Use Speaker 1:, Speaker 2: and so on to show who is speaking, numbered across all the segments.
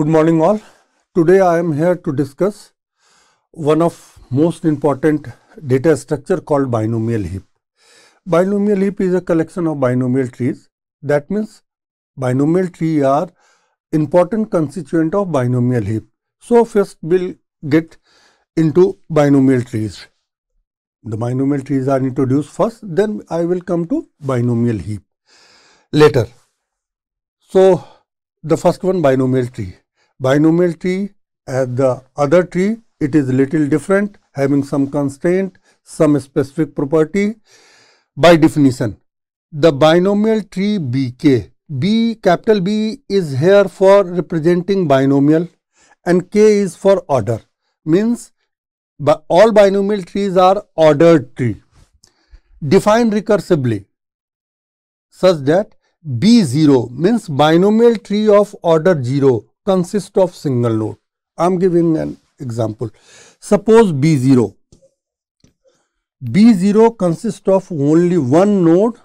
Speaker 1: Good morning all. Today I am here to discuss one of most important data structure called binomial heap. Binomial heap is a collection of binomial trees. That means binomial tree are important constituent of binomial heap. So first we'll get into binomial trees. The binomial trees are introduced first, then I will come to binomial heap later. So the first one binomial tree binomial tree. At the other tree, it is little different, having some constraint, some specific property. By definition, the binomial tree Bk, B capital B is here for representing binomial and K is for order, means all binomial trees are ordered tree. Defined recursively such that B0 means binomial tree of order 0 consist of single node. I am giving an example. Suppose B0. B0 consists of only one node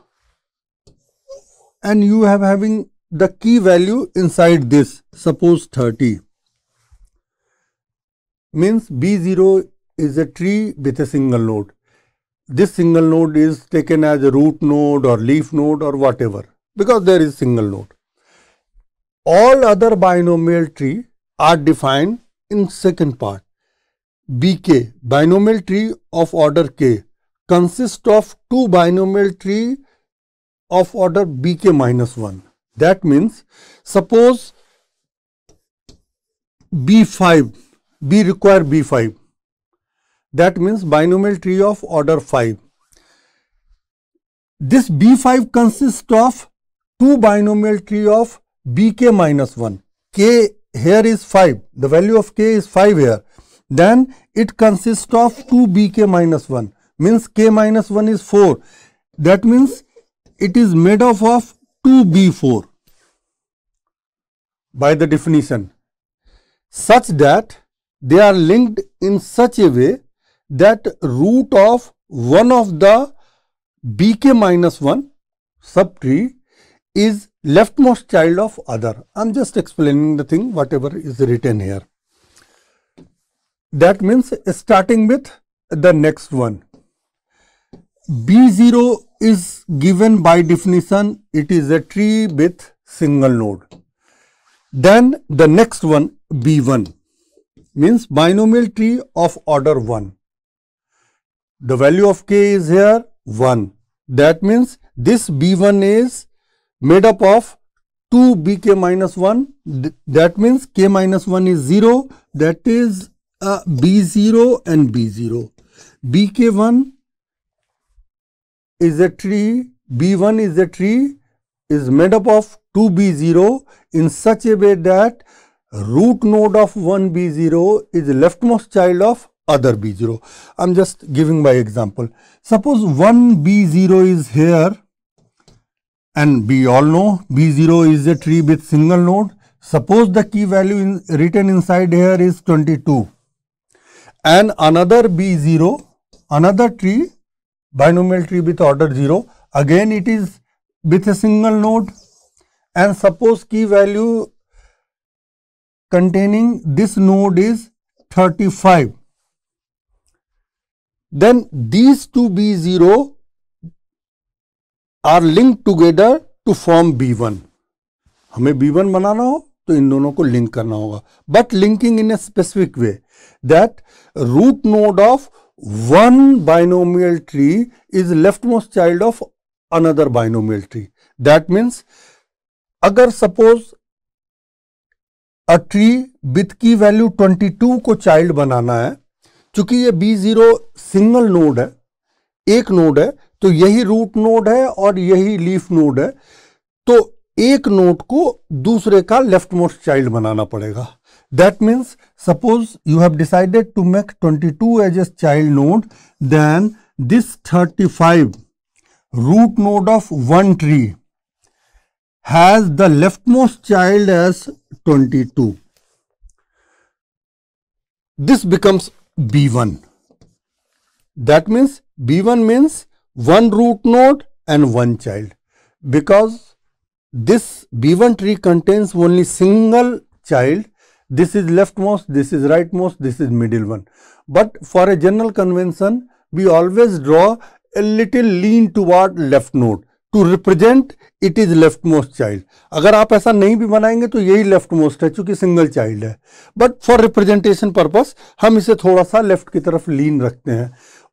Speaker 1: and you have having the key value inside this suppose 30 means B0 is a tree with a single node. This single node is taken as a root node or leaf node or whatever because there is single node. All other binomial tree are defined in second part. BK binomial tree of order K consists of two binomial tree of order BK minus 1. That means suppose B5, B require B5. That means binomial tree of order 5. This B5 consists of two binomial tree of bk minus 1 k here is 5 the value of k is 5 here then it consists of 2 bk minus 1 means k minus 1 is 4 that means it is made up of 2 b4 by the definition such that they are linked in such a way that root of one of the bk minus 1 subtree is leftmost child of other. I am just explaining the thing whatever is written here. That means starting with the next one. B0 is given by definition it is a tree with single node. Then the next one B1 means binomial tree of order 1. The value of k is here 1 that means this B1 is made up of 2 bk one. that means k minus 1 is 0 that is uh, b0 and b0 bk1 is a tree b1 is a tree is made up of 2b0 in such a way that root node of 1b0 is leftmost child of other b0 i'm just giving my example suppose 1b0 is here and we all know B0 is a tree with single node. Suppose the key value in, written inside here is 22 and another B0, another tree, binomial tree with order 0, again it is with a single node and suppose key value containing this node is 35. Then these two B0 are link together to form B one हमें B one बनाना हो तो इन दोनों को link करना होगा but linking in a specific way that root node of one binomial tree is left most child of another binomial tree that means अगर suppose a tree with key value twenty two को child बनाना है चूंकि ये B zero single node है एक node है तो यही रूट नोड है और यही लीफ नोड है तो एक नोड को दूसरे का लेफ्ट मोस्ट चाइल्ड बनाना पड़ेगा that means suppose you have decided to make 22 as its child node then this 35 one tree has the left most child as twenty two 22. Becomes B one That means B1 means one root node and one child because this B1 tree contains only single child. This is leftmost, this is rightmost, this is middle one. But for a general convention, we always draw a little lean toward left node to represent it is left most child अगर आप ऐसा नहीं भी बनाएंगे तो यही left most है चूंकि सिंगल चाइल्ड है बट फॉर रिप्रेजेंटेशन पर्पस हम इसे थोड़ा सा लेफ्ट की तरफ लीन रखते हैं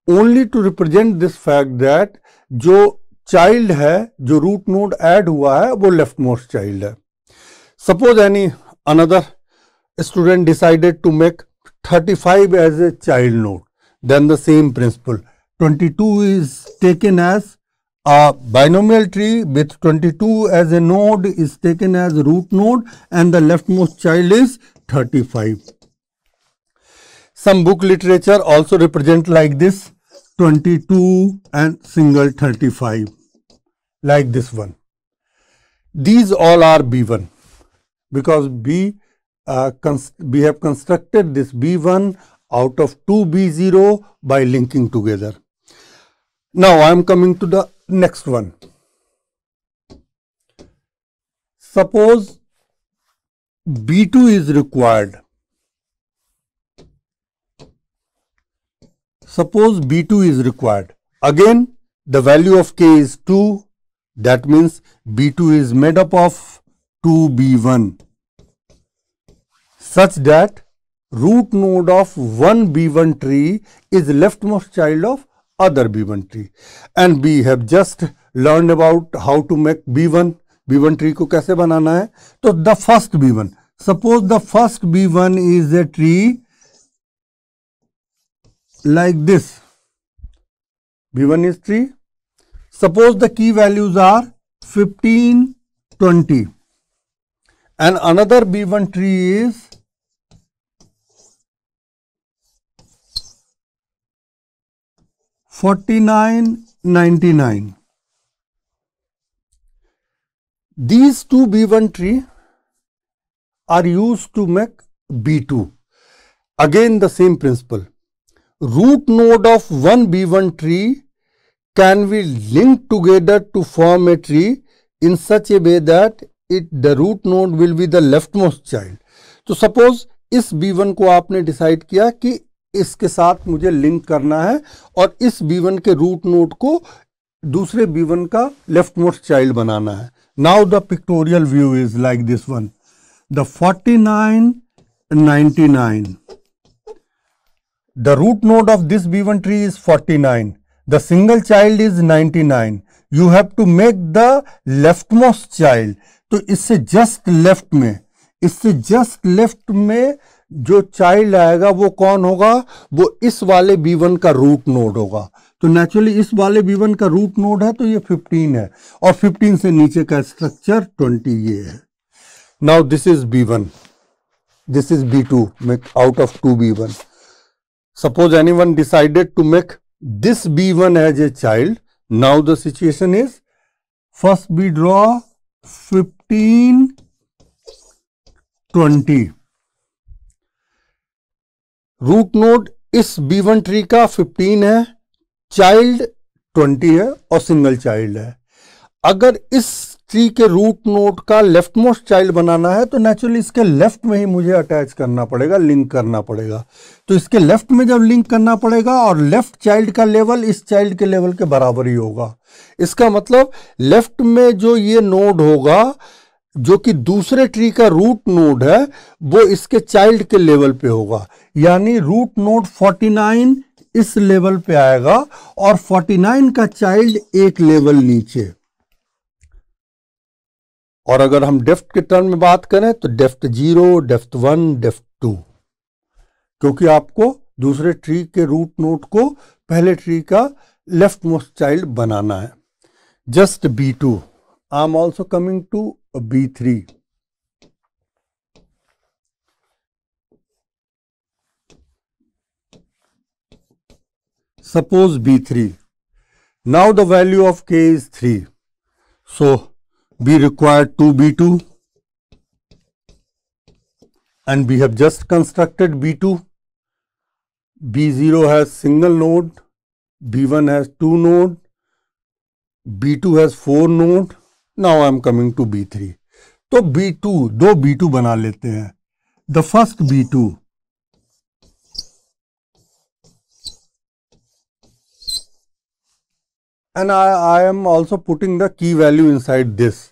Speaker 1: Only to represent this fact that the child है जो रूट नोड ऐड हुआ है वो लेफ्ट मोस्ट चाइल्ड है suppose any another student 35 as a child node then the same principle 22 is taken as a binomial tree with 22 as a node is taken as root node and the leftmost child is 35 some book literature also represent like this 22 and single 35 like this one. These all are B1 because B uh, we have constructed this B1 out of 2 B0 by linking together. Now, I am coming to the next one. Suppose B2 is required Suppose B2 is required. Again, the value of K is 2. That means B2 is made up of 2B1 such that root node of one B1 tree is leftmost child of other B1 tree. And we have just learned about how to make B1. B1 tree ko kaise banana hai so the first B1. Suppose the first B1 is a tree like this b 1 is 3 suppose the key values are 15 20 and another b1 tree is Forty-nine, ninety-nine. These two B1 tree are used to make B2. Again the same principle. root node of one B1 tree can be linked together to form a tree in such a way that it the root node will be the leftmost child. तो suppose इस B1 को आपने decide किया कि इसके साथ मुझे link करना है और इस B1 के रूट नोड को दूसरे B1 का लेफ्ट मोस्ट चाइल्ड बनाना है now the pictorial view is like this one the 49 99 The root node of this B1 tree is 49. The single child is 99. You have to make the leftmost child. तो इससे just left में इससे just left में जो child आएगा वो कौन होगा वो इस वाले B1 का रूट नोड होगा तो नेचुरली इस वाले B1 का रूट नोड है तो ये 15 है और 15 से नीचे का स्ट्रक्चर 20 ये है now this is B1 this is B2 to make out of two B one Suppose anyone decided to make this B1 as a child. Now the situation is first we draw 15, 20. node. Node B1 tree ka 15 hai. Child 20 hai or single child hai. Agar is tree के root node का left most child बनाना है तो naturally इसके left में ही मुझे attach करना पड़ेगा लिंक करना पड़ेगा तो इसके लेफ्ट में जब लिंक करना पड़ेगा और लेफ्ट चाइल्ड का लेवल इस चाइल्ड के लेवल के बराबर ही होगा इसका मतलब लेफ्ट में जो ये नोड होगा जो कि दूसरे ट्री का रूट नोड है वो इसके चाइल्ड के लेवल पे होगा यानी रूट नोड 49 इस लेवल पे आएगा और 49 का चाइल्ड एक लेवल नीचे और अगर हम डेफ्ट के टर्म में बात करें तो depth zero depth one depth two क्योंकि आपको दूसरे ट्री के रूट नोट को पहले ट्री का लेफ्ट मोस्ट चाइल्ड बनाना है just B two I am also coming to B three suppose B three now the value of K is three so we require 2b2 and we have just constructed b2. b0 has single node, b1 has 2 node, b2 has 4 node. Now I am coming to b3. तो b2 दो b2 बना लेते हैं the first b2 and I, I am also putting the key value inside this.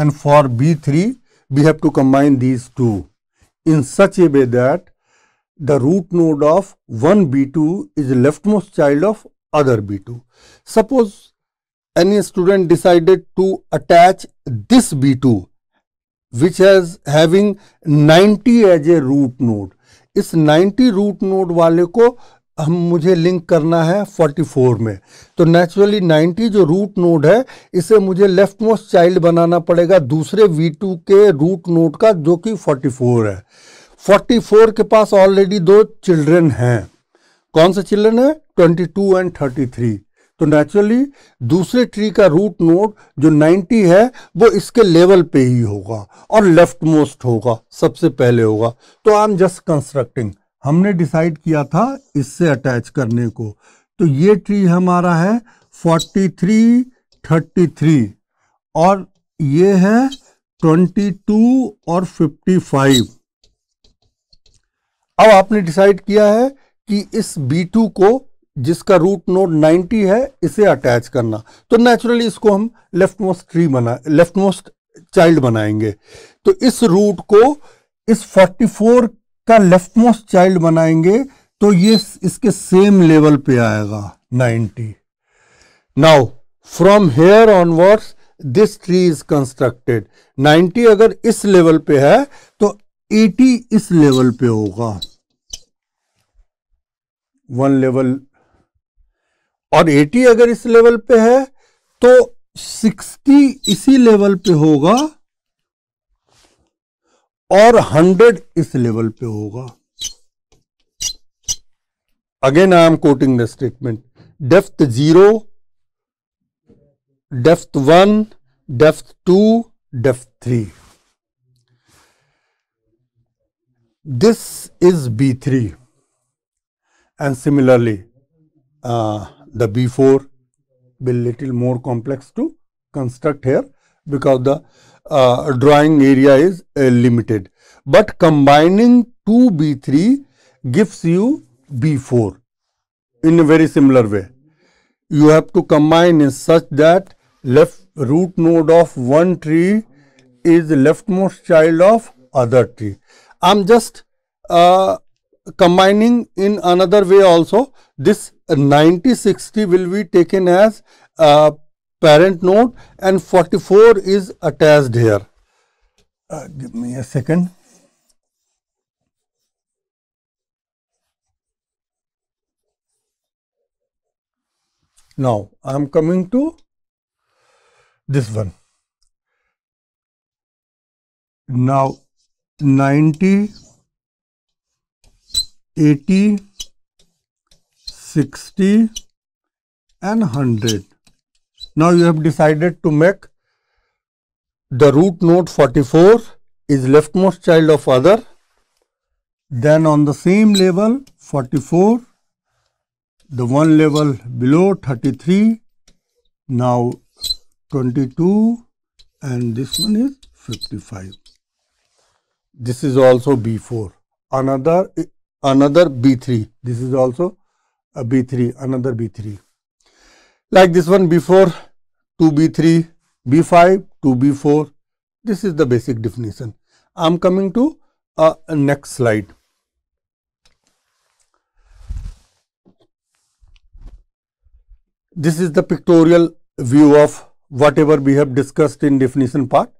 Speaker 1: and for B3 we have to combine these two in such a way that the root node of one B2 is leftmost child of other B2. Suppose any student decided to attach this B2 which has having 90 as a root node इस 90 root node वाले को हम मुझे link करना है 44 में तो naturally 90 जो रूट नोड है इसे मुझे लेफ्ट मोस्ट चाइल्ड बनाना पड़ेगा दूसरे V2 के रूट नोड का जो कि 44 है 44 के पास ऑलरेडी दो चिल्ड्रन हैं कौन से चिल्ड्रन है 22 एंड 33 तो नेचुरली दूसरे ट्री का रूट नोड जो 90 है वो इसके लेवल पे ही होगा और लेफ्ट मोस्ट होगा सबसे पहले होगा तो आई एम जस्ट कंस्ट्रक्टिंग हमने डिसाइड किया था इससे अटैच करने को तो ये ट्री हमारा है 43, 33 और ये है 22 और 55 अब आपने डिसाइड किया है कि इस B2 को जिसका रूट नोड 90 है इसे अटैच करना तो नेचुरली इसको हम लेफ्ट मोस्ट ट्री बना लेफ्ट मोस्ट चाइल्ड बनाएंगे तो इस रूट को इस 44 का लेफ्ट मोस्ट चाइल्ड बनाएंगे तो ये इसके सेम लेवल पे आएगा 90 now from here onwards this tree is constructed 90 अगर इस लेवल पे है तो 80 इस लेवल पे होगा वन लेवल और 80 अगर इस लेवल पे है तो 60 इसी लेवल पे होगा और 100 इस लेवल पे होगा again I am quoting the statement depth zero depth one depth two depth three this is B three and similarly the B four will little more complex to construct here because the Uh, drawing area is uh, limited. But combining 2B3 gives you B4 in a very similar way. You have to combine in such that left root node of one tree is leftmost child of other tree. I am just uh, combining in another way also. This 9060 will be taken as uh, parent node and 44 is attached here. Uh, give me a second. Now, I am coming to this one. Now, 90, 80, 60 and 100. Now you have decided to make the root node 44 is leftmost child of other. Then on the same level 44, the one level below 33, now 22 and this one is 55. This is also B4, another another B3. This is also a B3, another B3. Like this one before 2b3, b5, 2b4. This is the basic definition. I am coming to uh, next slide. This is the pictorial view of whatever we have discussed in definition part.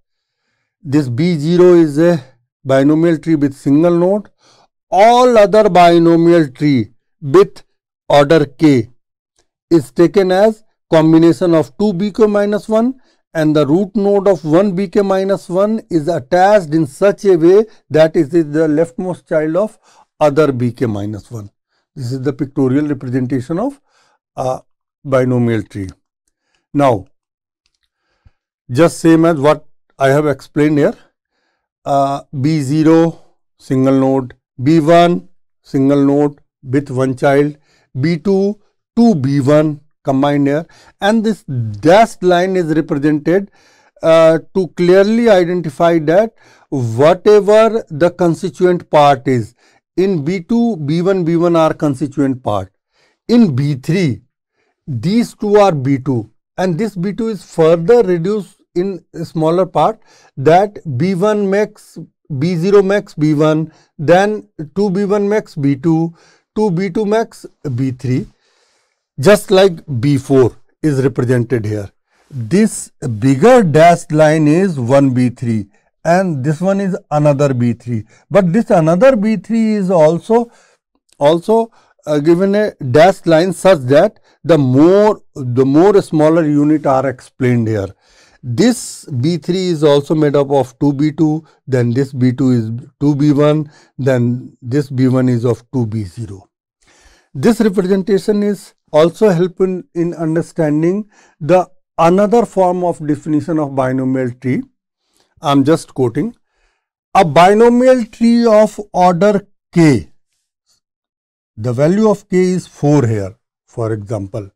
Speaker 1: This B0 is a binomial tree with single node. All other binomial tree with order k is taken as Combination of 2bk minus 1 and the root node of 1bk minus 1 is attached in such a way that it is the leftmost child of other bk minus 1. This is the pictorial representation of a binomial tree. Now, just same as what I have explained here, uh, B0 single node, B1 single node with one child, B2 2 B1 combined here and this dashed line is represented uh, to clearly identify that whatever the constituent part is in B2, B1, B1 are constituent part. In B3, these two are B2 and this B2 is further reduced in smaller part that B1 makes B0 max B1, then 2B1 max B2, 2B2 max B3 just like B4 is represented here. This bigger dashed line is 1B3 and this one is another B3. But this another B3 is also, also uh, given a dashed line such that the more, the more smaller unit are explained here. This B3 is also made up of 2B2, then this B2 is 2B1, then this B1 is of 2B0. This representation is also help in, in understanding the another form of definition of binomial tree. I am just quoting. A binomial tree of order k, the value of k is 4 here for example.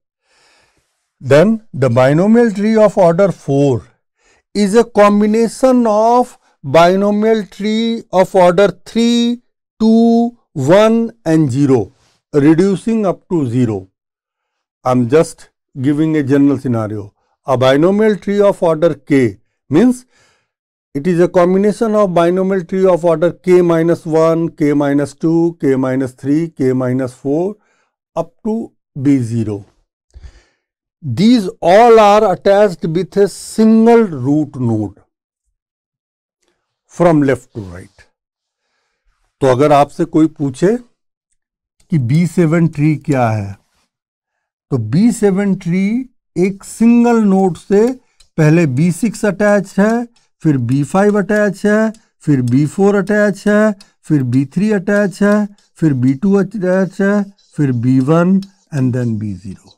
Speaker 1: Then the binomial tree of order 4 is a combination of binomial tree of order 3, 2, 1 and 0 reducing up to 0. I am just giving a general scenario a binomial tree of order K means it is a combination of binomial tree of order K minus one K minus two K minus three K minus four up to B zero these all are attach with a single root node from left to right तो अगर आपसे कोई पूछे कि B seven tree क्या है तो B seven tree एक सिंगल नोट से पहले बी सिक्स अटैच है फिर बी फाइव अटैच है फिर बी फोर अटैच है फिर बी थ्री अटैच है फिर बी टू अटैच है फिर B one and then B zero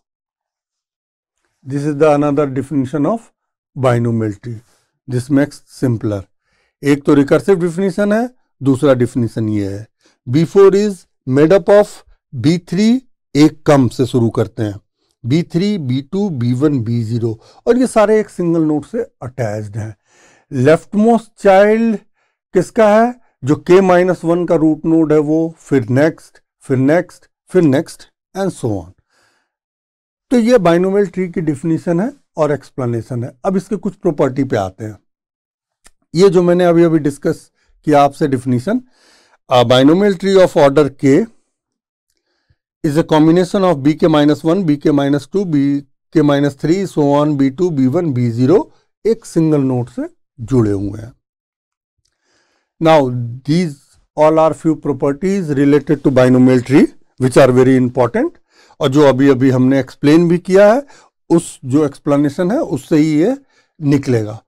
Speaker 1: this is the another definition of binomial tree this makes simpler एक तो रिकर्सिव डिफिनेशन है दूसरा डिफिनेशन ये है B four is made up of B three एक कम से शुरू करते हैं B three B two B one B zero और ये सारे एक सिंगल नोट से अटैच्ड हैं लेफ्ट मोस्ट चाइल्ड किसका है जो के माइनस वन का रूट नोड है वो फिर नेक्स्ट फिर नेक्स्ट फिर नेक्स्ट एंड सो ऑन तो ये बाइनोमियल ट्री की डिफिनीशन है और एक्सप्लेनेशन है अब इसके कुछ प्रॉपर्टी पे आते हैं ये जो मैंने अभी अभी डिस्कस किया आपसे definition binomial tree of order K is a combination of bk minus 1, bk minus 2, bk minus 3, so on, b2, b1, b0 एक सिंगल नोट से जुड़े हुए हैं now these all are few properties related to binomial tree which are very important और जो अभी अभी हमने एक्सप्लेन भी किया है उस जो एक्सप्लेनेशन है उससे ही ये निकलेगा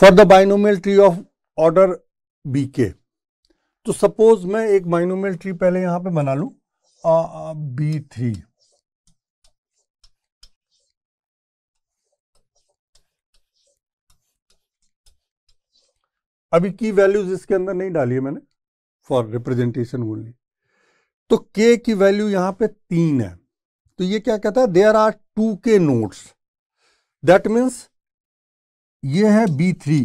Speaker 1: for the binomial tree of order B K तो सपोज मैं एक बाइनोमियल ट्री पहले यहां पे बना लूं बी थ्री अभी की वैल्यूज इसके अंदर नहीं डाली है मैंने फॉर रिप्रेजेंटेशन ओनली तो के की वैल्यू यहां पे तीन है तो ये क्या कहता है there are two K nodes that means ये है बी थ्री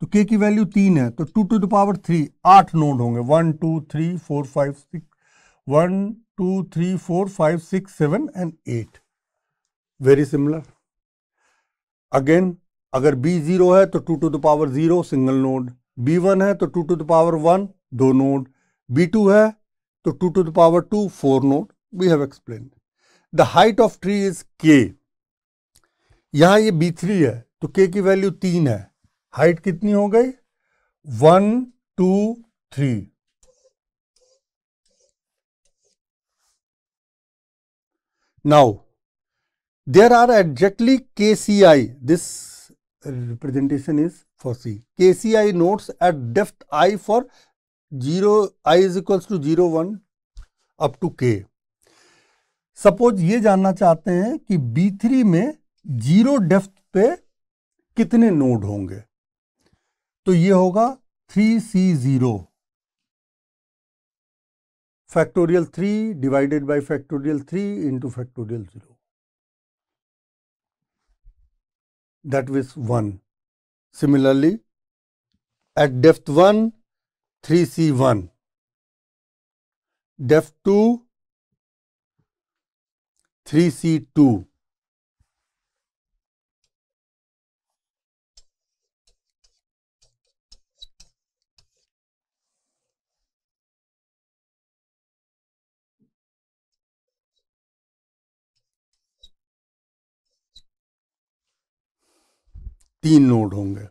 Speaker 1: तो के की वैल्यू तीन है तो two to the power three आठ नोट होंगे one two three four five six one two three four five six seven and eight very similar again अगर जीरो है तो two to the power zero single node one है तो two to the power one दो node two है तो two to the power two four node we have explain the height of tree is K. यहाँ ये three है तो K की वैल्यू तीन है हाइट कितनी हो गई one two three Now, there are exactly KCI. This representation is for C. KCI nodes at depth I for 0, I is equals to 0, 1 up to K. Suppose ये जानना चाहते हैं कि B3 में zero depth पे कितने नोड होंगे तो ये होगा three C zero factorial 3 divided by factorial 3 into factorial 0. That is 1. Similarly, at depth 1, 3C1, depth 2, 3C2, तीन नोड होंगे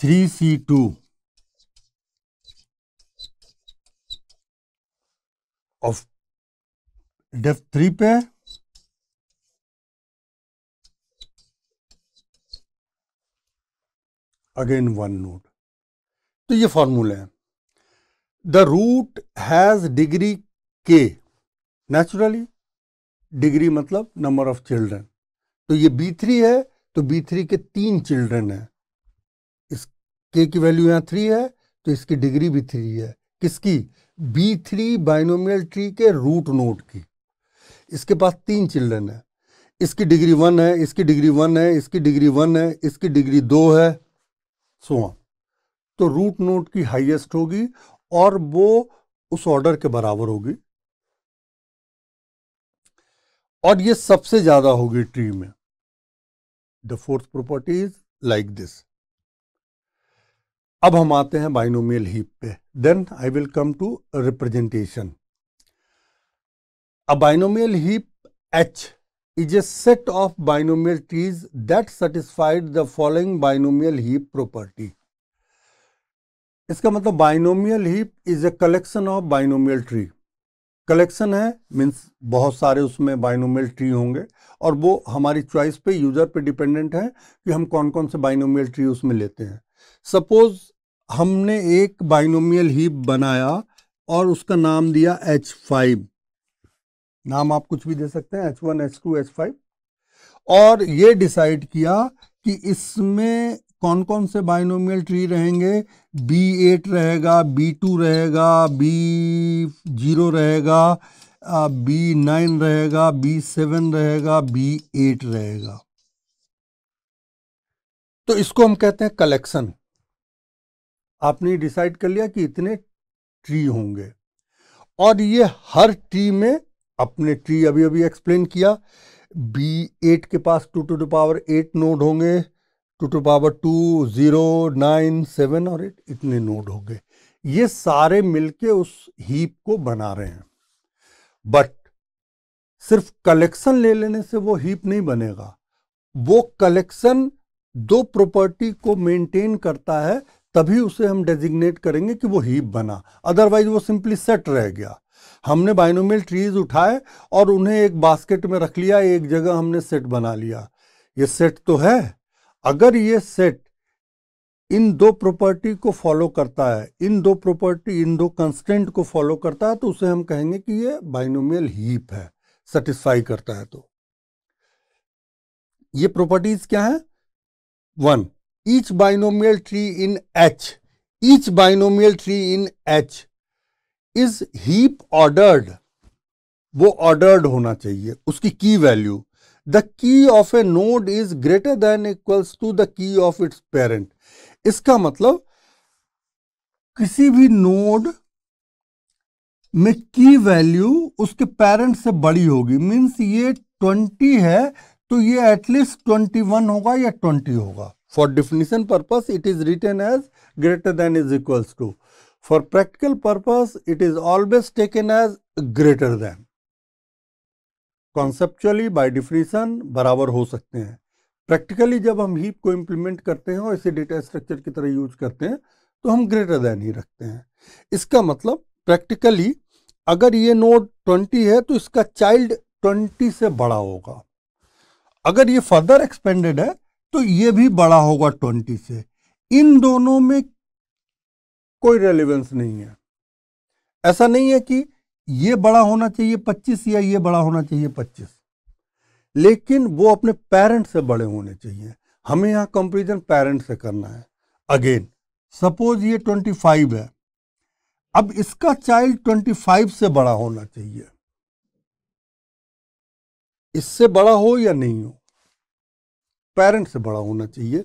Speaker 1: three C two of depth three पे अगेन वन नोड तो ये फॉर्मूला है the root has degree K naturally degree मतलब number of children तो ये B three है तो बी थ्री के तीन चिल्ड्रन हैं इस के की वैल्यू यहाँ थ्री है तो इसकी डिग्री भी थ्री है किसकी बी थ्री बाइनोमियल ट्री के रूट नोट की इसके पास तीन चिल्ड्रन है इसकी डिग्री वन है इसकी डिग्री वन है इसकी डिग्री वन है इसकी डिग्री दो है सो so तो रूट नोट की हाईएस्ट होगी और वो उस ऑर्डर के बराबर होगी और ये सबसे ज़्यादा होगी ट्री में the fourth property is like this अब हम आते हैं बाइनोमियल हीप पे then I will come to representation a binomial heap H is a set of binomial trees that satisfied the following binomial heap property इसका मतलब binomial heap is a collection of binomial tree collection है means बहुत सारे उसमें binomial tree होंगे और वो हमारी चॉइस पे यूज़र पे डिपेंडेंट है कि हम कौन कौन से बाइनोमियल ट्री उसमें लेते हैं सपोज़ हमने एक बाइनोमियल हीप बनाया और उसका नाम दिया एच फाइव नाम आप कुछ भी दे सकते हैं H one H two H five और ये डिसाइड किया कि इसमें कौन कौन से बाइनोमियल ट्री रहेंगे बी एट रहेगा बी टू रहेगा बी जीरो रहेगा बी नाइन रहेगा बी सेवन रहेगा बी एट रहेगा तो इसको हम कहते हैं कलेक्शन आपने डिसाइड कर लिया कि इतने ट्री होंगे और ये हर ट्री में अपने ट्री अभी अभी एक्सप्लेन किया बी एट के पास two to the power eight node होंगे two to power two zero nine seven और एट इतने नोड हो गए ये सारे मिलके उस हीप को बना रहे हैं बट सिर्फ कलेक्शन ले लेने से वो हीप नहीं बनेगा वो कलेक्शन दो प्रॉपर्टी को मेंटेन करता है तभी उसे हम डेजिग्नेट करेंगे कि वो हीप बना अदरवाइज वो सिंपली सेट रह गया हमने बाइनोमियल ट्रीज उठाए और उन्हें एक बास्केट में रख लिया एक जगह हमने सेट बना लिया ये सेट तो है अगर ये सेट इन दो प्रॉपर्टी को फॉलो करता है इन दो प्रॉपर्टी इन दो कंस्टेंट को फॉलो करता है तो उसे हम कहेंगे कि ये बाइनोमियल हीप है सेटिस्फाई करता है तो ये प्रॉपर्टीज क्या है one each binomial tree in H each binomial tree in H is heap ordered वो ऑर्डर्ड होना चाहिए उसकी की value the key of a node is greater than equals to the key of its parent इसका मतलब किसी भी node में की वैल्यू उसके पेरेंट से बड़ी होगी मीन्स ये ट्वेंटी है तो ये एटलीस्ट ट्वेंटी वन होगा या ट्वेंटी होगा for definition purpose it is written as greater than is equals to for practical purpose it is always taken as greater than conceptually by definition बराबर हो सकते हैं प्रैक्टिकली जब हम हीप को इम्प्लीमेंट करते हैं और इसे डेटा स्ट्रक्चर की तरह यूज करते हैं तो हम ग्रेटर देन ही रखते हैं इसका मतलब प्रैक्टिकली अगर ये नोड 20 है तो इसका चाइल्ड 20 से बड़ा होगा अगर ये फर्दर एक्सपेंडेड है तो ये भी बड़ा होगा 20 से इन दोनों में कोई रेलिवेंस नहीं है ऐसा नहीं है कि ये बड़ा होना चाहिए पच्चीस या ये बड़ा होना चाहिए पच्चीस लेकिन वो अपने पेरेंट से बड़े होने चाहिए हमें यहाँ कंपेरिजन पेरेंट से करना है अगेन सपोज ये ट्वेंटी फाइव है अब इसका चाइल्ड ट्वेंटी फाइव से बड़ा होना चाहिए इससे बड़ा हो या नहीं हो पेरेंट से बड़ा होना चाहिए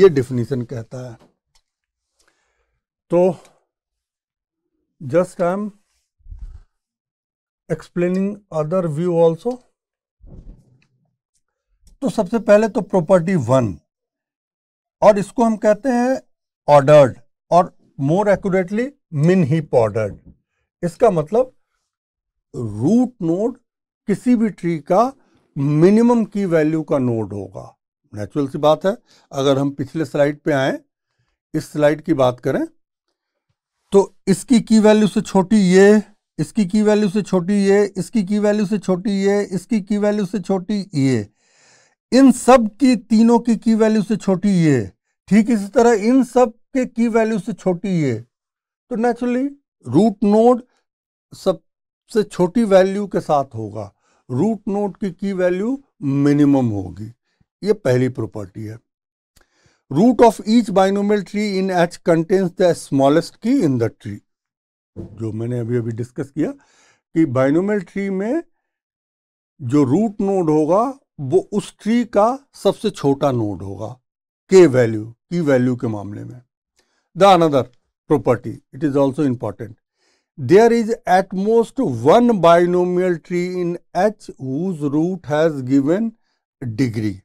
Speaker 1: ये डिफिनीशन कहता है तो just I am explaining other view also तो सबसे पहले तो प्रॉपर्टी वन और इसको हम कहते हैं ऑर्डर्ड और more accurately min heap ordered इसका मतलब रूट नोड किसी भी ट्री का मिनिमम की वैल्यू का नोड होगा नेचुरल सी बात है अगर हम पिछले स्लाइड पे आए इस स्लाइड की बात करें तो इसकी की वैल्यू से छोटी ये इसकी की वैल्यू से छोटी ये इसकी की वैल्यू से छोटी ये इसकी की वैल्यू से छोटी ये इन सब की तीनों की की वैल्यू से छोटी ये ठीक इसी तरह इन सब के की वैल्यू से छोटी ये तो नेचुरली रूट नोड सबसे छोटी वैल्यू के साथ होगा रूट नोड की की वैल्यू मिनिमम होगी ये पहली प्रॉपर्टी है root of each binomial tree in H contains the smallest key in the tree जो मैंने अभी अभी डिस्कस किया कि बाइनोमल ट्री में जो रूट नोड होगा वो उस ट्री का सबसे छोटा नोड होगा के वैल्यू की वैल्यू के मामले में the another property it is also important there is at most one binomial tree in H whose root has given degree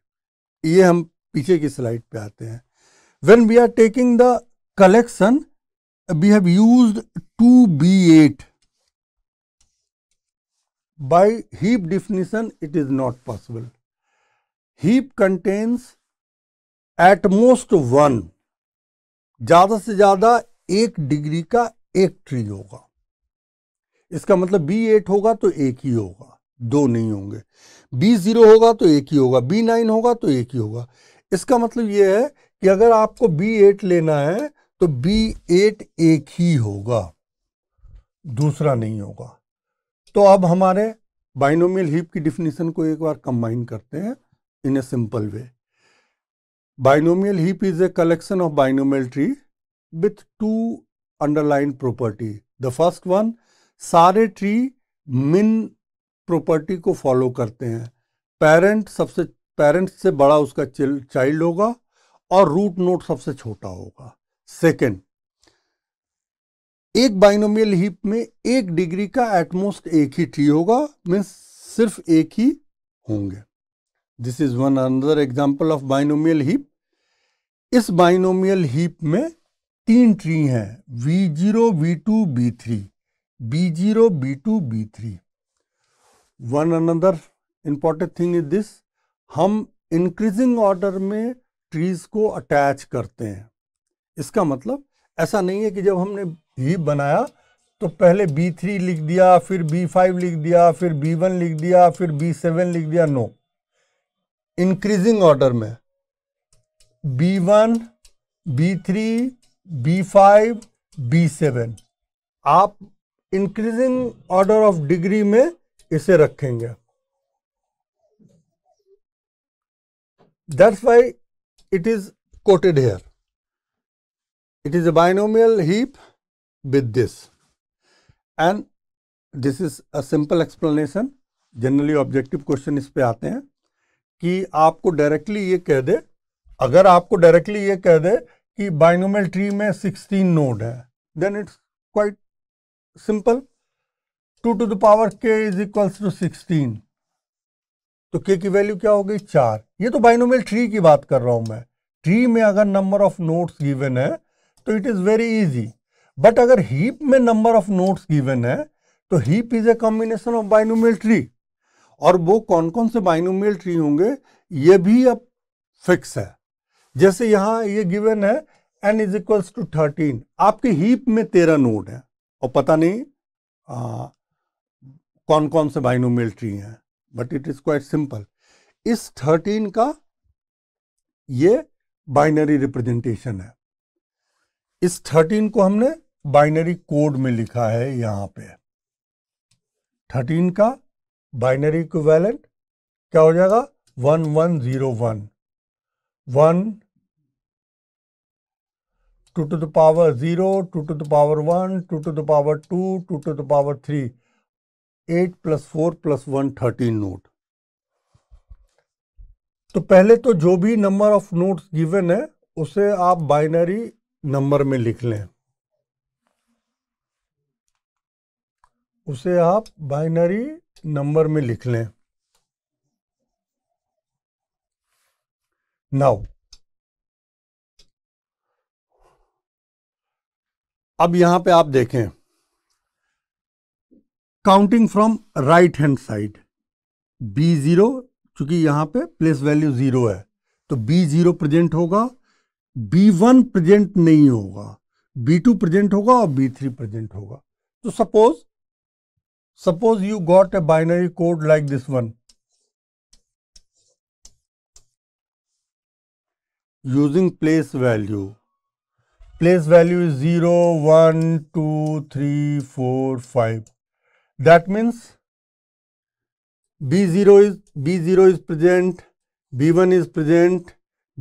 Speaker 1: ये हम पीछे की स्लाइड पे आते हैं when we are taking the collection we have used 2b8 by heap definition it is not possible heap contains at most one ज्यादा से ज्यादा एक डिग्री का एक ट्री होगा इसका मतलब बी एट होगा तो एक ही होगा दो नहीं होंगे बी जीरो होगा तो एक ही होगा बी नाइन होगा तो एक ही होगा इसका मतलब यह है कि अगर आपको बी एट लेना है तो बी एट एक ही होगा दूसरा नहीं होगा तो अब हमारे बाइनोमियल हीप की डिफिनीशन को एक बार कंबाइन करते हैं in a simple way binomial heap is a collection of binomial tree with two underlying property the first one सारे ट्री मिन प्रॉपर्टी को फॉलो करते हैं पेरेंट सबसे पेरेंट्स से बड़ा उसका चाइल्ड होगा और रूट नोट सबसे छोटा होगा सेकेंड एक बाइनोमियल हीप में एक डिग्री का एटमोस्ट एक ही ट्री होगा मीन्स सिर्फ एक ही होंगे this is one another example of binomial heap इस बाइनोमियल हीप में तीन ट्री हैं B zero B two B three B zero B two B three one another important thing is this हम इंक्रीजिंग ऑर्डर में trees को attach करते हैं इसका मतलब ऐसा नहीं है कि जब हमने हीप बनाया तो पहले बी थ्री लिख दिया फिर बी फाइव लिख दिया फिर बी वन लिख दिया फिर बी सेवन लिख दिया नो इंक्रीजिंग ऑर्डर में B one B three B five B seven आप इंक्रीजिंग ऑर्डर ऑफ डिग्री में इसे रखेंगे that's why it is quoted here it is a binomial heap with this and this is a simple explanation generally objective question इस पे आते हैं कि आपको डायरेक्टली ये कह दे अगर आपको डायरेक्टली ये कह दे कि बाइनोमियल ट्री में 16 नोड है then it's quite simple two to the power K is equals to sixteen तो के की वैल्यू क्या हो गई चार ये तो बाइनोमियल ट्री की बात कर रहा हूं मैं ट्री में अगर नंबर ऑफ नोड्स गिवन है तो it is very easy but अगर हीप में नंबर ऑफ नोट गिवन है तो heap is a combination of binomial tree और वो कौन कौन से बाइनोमियल ट्री होंगे ये भी अब फिक्स है जैसे यहां ये गिवन है N is equals to thirteen आपके हीप में तेरह नोड है और पता नहीं आ, कौन कौन से बाइनोमियल ट्री हैं but it is quite simple इस थर्टीन का ये बाइनरी रिप्रेजेंटेशन है इस थर्टीन को हमने बाइनरी कोड में लिखा है यहां पे थर्टीन का बाइनरी इक्विवेलेंट क्या हो जाएगा one one zero one one two to the power zero two to the power one two to the power two two to the power three eight plus four plus one thirteen node तो पहले तो जो भी number of notes given है उसे आप binary number में लिख लें उसे आप बाइनरी नंबर में लिख लें नाउ अब यहां पे आप देखें counting from right hand side B zero चूंकि यहां पे प्लेस वैल्यू जीरो है तो बी जीरो प्रेजेंट होगा बी वन प्रेजेंट नहीं होगा बी टू प्रेजेंट होगा और बी थ्री प्रेजेंट होगा तो suppose suppose you got a binary code like this one using place value place value is zero one two three four five that means B zero is B zero is present B one is present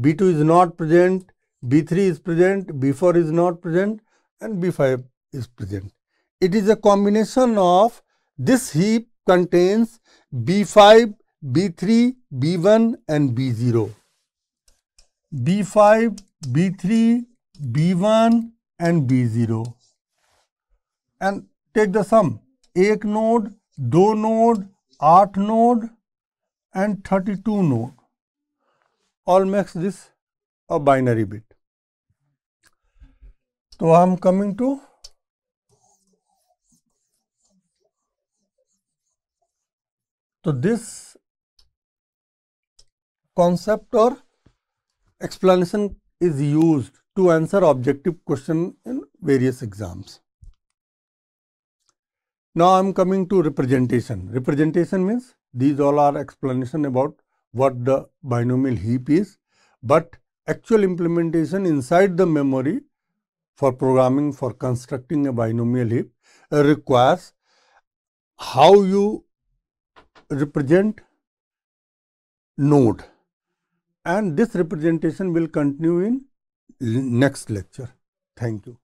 Speaker 1: B two is not present B3 is present, B4 is not present and B5 is present. It is a combination of this heap contains B5, B3, B1 and B0. B5, B3, B1 and B0. And take the sum. 8 node, two node, eight node, and 32 node all makes this a binary bit so, I am coming to So, this concept or explanation is used to answer objective question in various exams. Now, I am coming to representation. Representation means these all are explanation about what the binomial heap is, but actual implementation inside the memory for programming for constructing a binomial heap uh, requires how you represent node and this representation will continue in next lecture. Thank you.